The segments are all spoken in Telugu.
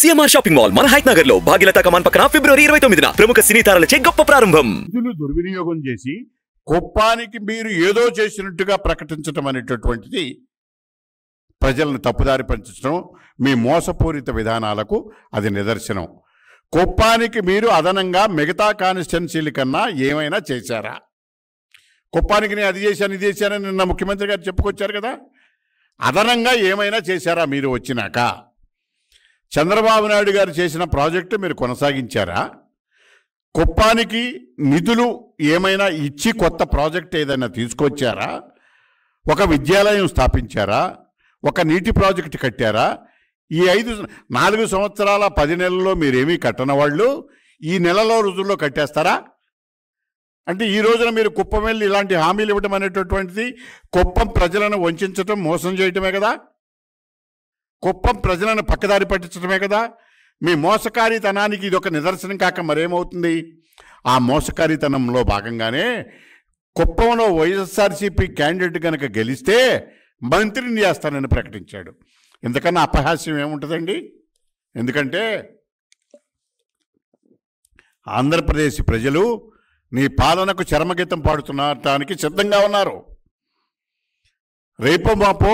సిఎంఆర్ షాపింగ్ మాల్ మన హైట్ నగర్ లో భాగ్యత కమాన్ పక్కన ఫిబ్రవరి ఇరవై తొమ్మిదిన ప్రముఖ సినీ తారలచే గొప్ప ప్రారంభం నిధులు దుర్వినియోగం చేసి కుప్పానికి మీరు ఏదో చేసినట్టుగా ప్రకటించడం అనేటటువంటిది ప్రజలను తప్పుదారి పంచడం మీ మోసపూరిత విధానాలకు అది నిదర్శనం కుప్పానికి మీరు అదనంగా మిగతా కాన్స్టిట్యున్సీల కన్నా ఏమైనా చేశారా కుప్పానికి నేను అది చేశాను ఇది చేశానని నిన్న ముఖ్యమంత్రి గారు చెప్పుకొచ్చారు కదా అదనంగా ఏమైనా చేశారా మీరు వచ్చినాక చంద్రబాబు నాయుడు గారు చేసిన ప్రాజెక్టు మీరు కొనసాగించారా కుప్పానికి నిధులు ఏమైనా ఇచ్చి కొత్త ప్రాజెక్ట్ ఏదైనా తీసుకొచ్చారా ఒక విద్యాలయం స్థాపించారా ఒక నీటి ప్రాజెక్టు కట్టారా ఈ ఐదు నాలుగు సంవత్సరాల పది నెలల్లో మీరేమీ కట్టన వాళ్ళు ఈ నెలలో రుజుల్లో కట్టేస్తారా అంటే ఈ రోజున మీరు కుప్పం వెళ్ళి ఇలాంటి హామీలు ఇవ్వడం అనేటటువంటిది కుప్పం ప్రజలను వంచడం మోసం చేయటమే కదా కుప్పం ప్రజలను పక్కదారి పట్టించడమే కదా మీ మోసకారితనానికి ఇది ఒక నిదర్శనం కాక మరేమవుతుంది ఆ మోసకారితనంలో భాగంగానే కుప్పంలో వైఎస్ఆర్సీపీ క్యాండిడేట్ కనుక గెలిస్తే మంత్రిని చేస్తానని ప్రకటించాడు ఎందుకన్నా అపహాస్యం ఏముంటుందండి ఎందుకంటే ఆంధ్రప్రదేశ్ ప్రజలు నీ పాలనకు చరమగీతం పాడుతున్నటానికి సిద్ధంగా ఉన్నారు రేపో మాపో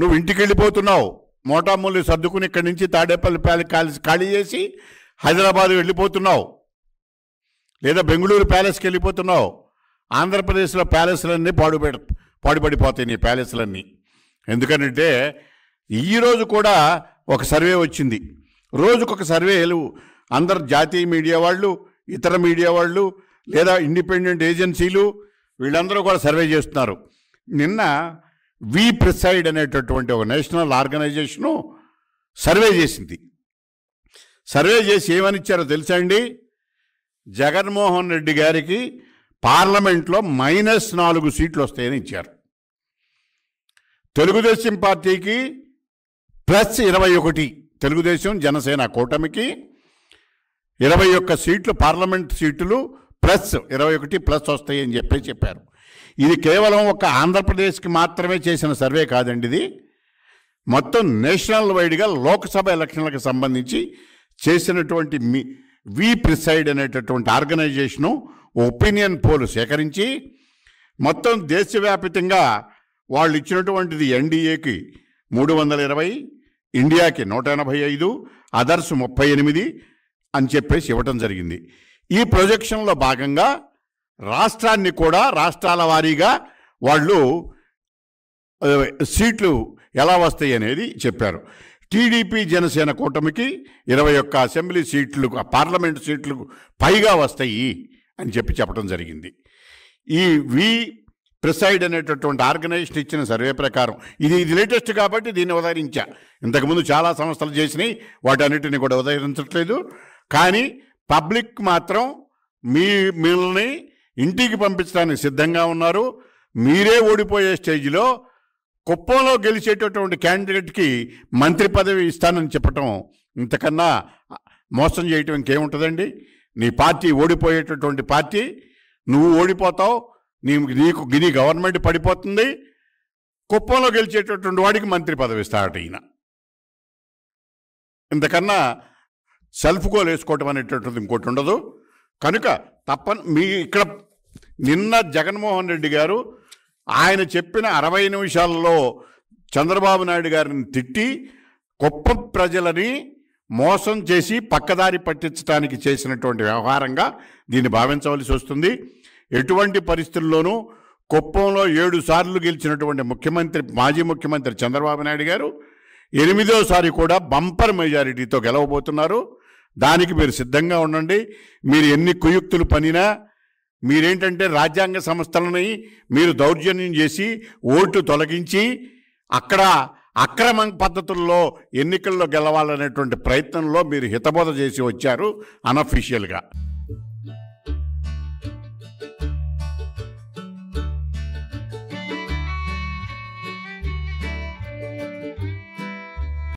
నువ్వు ఇంటికి వెళ్ళిపోతున్నావు మోటామూలి సర్దుకుని ఇక్కడి నుంచి తాడేపల్లి ప్యాలెస్ కాలేజ్ ఖాళీ చేసి హైదరాబాద్ వెళ్ళిపోతున్నావు లేదా బెంగళూరు ప్యాలెస్కి వెళ్ళిపోతున్నావు ఆంధ్రప్రదేశ్లో ప్యాలెస్లన్నీ పాడుపె పాడుపడిపోతాయి నీ ప్యాలెస్లన్నీ ఎందుకనంటే ఈరోజు కూడా ఒక సర్వే వచ్చింది రోజుకొక సర్వేలు అందరు జాతీయ మీడియా వాళ్ళు ఇతర మీడియా వాళ్ళు లేదా ఇండిపెండెంట్ ఏజెన్సీలు వీళ్ళందరూ కూడా సర్వే చేస్తున్నారు నిన్న వి ప్రిసైడ్ అనేటటువంటి ఒక నేషనల్ ఆర్గనైజేషను సర్వే చేసింది సర్వే చేసి ఏమనిచ్చారో తెలుసా అండి జగన్మోహన్ రెడ్డి గారికి పార్లమెంట్లో మైనస్ నాలుగు సీట్లు వస్తాయని ఇచ్చారు తెలుగుదేశం పార్టీకి ప్లస్ ఇరవై ఒకటి తెలుగుదేశం జనసేన కూటమికి ఇరవై ఒక్క సీట్లు పార్లమెంట్ సీట్లు ప్లస్ ఇరవై ఒకటి ప్లస్ వస్తాయి అని చెప్పి చెప్పారు ఇది కేవలం ఒక ఆంధ్రప్రదేశ్కి మాత్రమే చేసిన సర్వే కాదండి ఇది మొత్తం నేషనల్ వైడ్గా లోక్సభ ఎలక్షన్లకు సంబంధించి చేసినటువంటి మీ వి ప్రిసైడ్ అనేటటువంటి ఆర్గనైజేషను ఒపీనియన్ పోలు సేకరించి మొత్తం దేశవ్యాప్తంగా వాళ్ళు ఇచ్చినటువంటిది ఎన్డీఏకి మూడు వందల ఇరవై ఇండియాకి నూట ఎనభై ఐదు అదర్స్ ముప్పై ఎనిమిది అని చెప్పేసి ఇవ్వటం జరిగింది ఈ ప్రొజెక్షన్లో భాగంగా రాష్ట్రాన్ని కూడా రాష్ట్రాల వారీగా వాళ్ళు సీట్లు ఎలా వస్తాయి అనేది చెప్పారు టీడీపీ జనసేన కూటమికి ఇరవై ఒక్క అసెంబ్లీ సీట్లు పార్లమెంటు సీట్లు పైగా వస్తాయి అని చెప్పి చెప్పడం జరిగింది ఈ వి ప్రిసైడ్ అనేటటువంటి ఆర్గనైజేషన్ ఇచ్చిన సర్వే ప్రకారం ఇది ఇది లేటెస్ట్ కాబట్టి దీన్ని ఉదహరించా ఇంతకుముందు చాలా సంస్థలు చేసినాయి వాటన్నిటిని కూడా ఉదహరించట్లేదు కానీ పబ్లిక్ మాత్రం మీ మిమ్మల్ని ఇంటికి పంపించడానికి సిద్ధంగా ఉన్నారు మీరే ఓడిపోయే స్టేజ్లో కుప్పంలో గెలిచేటటువంటి క్యాండిడేట్కి మంత్రి పదవి ఇస్తానని చెప్పటం ఇంతకన్నా మోసం చేయటం ఇంకేముంటుందండి నీ పార్టీ ఓడిపోయేటటువంటి పార్టీ నువ్వు ఓడిపోతావు నీ నీకు గిని గవర్నమెంట్ పడిపోతుంది కుప్పంలో గెలిచేటటువంటి వాడికి మంత్రి పదవి ఇస్తాడు ఈయన ఇంతకన్నా సెల్ఫ్ గోల్ వేసుకోవటం అనేటటువంటిది ఇంకోటి ఉండదు కనుక తప్ప మీ ఇక్కడ నిన్న జగన్మోహన్ రెడ్డి గారు ఆయన చెప్పిన అరవై నిమిషాల్లో చంద్రబాబు నాయుడు గారిని తిట్టి కుప్పం ప్రజలని మోసం చేసి పక్కదారి పట్టించడానికి చేసినటువంటి వ్యవహారంగా దీన్ని భావించవలసి వస్తుంది ఎటువంటి పరిస్థితుల్లోనూ కుప్పంలో ఏడు సార్లు గెలిచినటువంటి ముఖ్యమంత్రి మాజీ ముఖ్యమంత్రి చంద్రబాబు నాయుడు గారు ఎనిమిదోసారి కూడా బంపర్ మెజారిటీతో గెలవబోతున్నారు దానికి మీరు సిద్ధంగా ఉండండి మీరు ఎన్ని కుయుక్తులు పనినా మీరేంటంటే రాజ్యాంగ సంస్థలని మీరు దౌర్జన్యం చేసి ఓట్లు తొలగించి అక్కడ అక్రమ పద్ధతుల్లో ఎన్నికల్లో గెలవాలనేటువంటి ప్రయత్నంలో మీరు హితబోధ చేసి వచ్చారు అనఫీషియల్గా